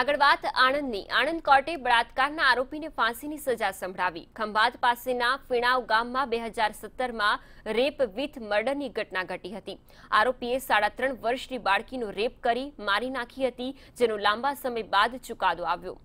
આગળ વાત આણંદની આણંદ કોર્ટે બળાત્કારના આરોપીને ફાંસીની સજા સંભળાવી ખંભાત પાસેના ફીણાવ ગામમાં બે હજાર સત્તરમાં રેપ વિથ મર્ડરની ઘટના ઘટી હતી આરોપીએ સાડા ત્રણ વર્ષની બાળકીનો રેપ કરી મારી નાખી હતી જેનો લાંબા સમય બાદ ચુકાદો આવ્યો